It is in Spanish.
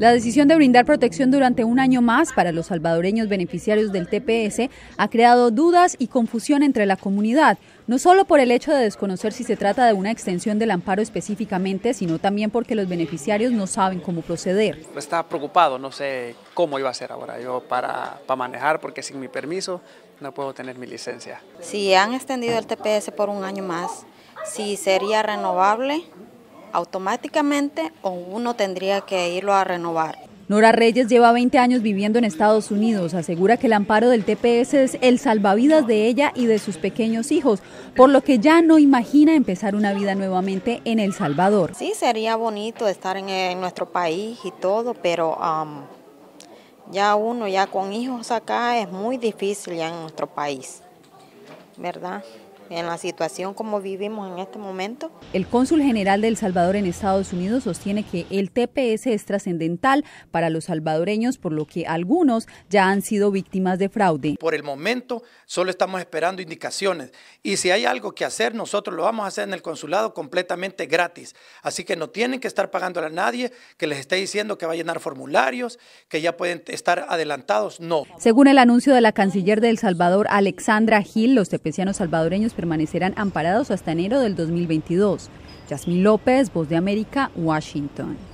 La decisión de brindar protección durante un año más para los salvadoreños beneficiarios del TPS ha creado dudas y confusión entre la comunidad, no solo por el hecho de desconocer si se trata de una extensión del amparo específicamente, sino también porque los beneficiarios no saben cómo proceder. Pues Está preocupado, no sé cómo iba a ser ahora yo para, para manejar, porque sin mi permiso no puedo tener mi licencia. Si han extendido el TPS por un año más, si sería renovable, automáticamente o uno tendría que irlo a renovar. Nora Reyes lleva 20 años viviendo en Estados Unidos. Asegura que el amparo del TPS es el salvavidas de ella y de sus pequeños hijos, por lo que ya no imagina empezar una vida nuevamente en El Salvador. Sí, sería bonito estar en, nuestro país y todo, pero um, ya uno, ya con hijos acá, es muy difícil ya en nuestro país, ¿verdad? en la situación como vivimos en este momento. El cónsul general del Salvador en Estados Unidos sostiene que el TPS es trascendental para los salvadoreños, por lo que algunos ya han sido víctimas de fraude. Por el momento solo estamos esperando indicaciones y si hay algo que hacer, nosotros lo vamos a hacer en el consulado completamente gratis. Así que no tienen que estar pagándole a nadie que les esté diciendo que va a llenar formularios, que ya pueden estar adelantados, no. Según el anuncio de la canciller de El Salvador, Alexandra Gil, los tepecianos salvadoreños permanecerán amparados hasta enero del 2022. Jasmine López, Voz de América, Washington.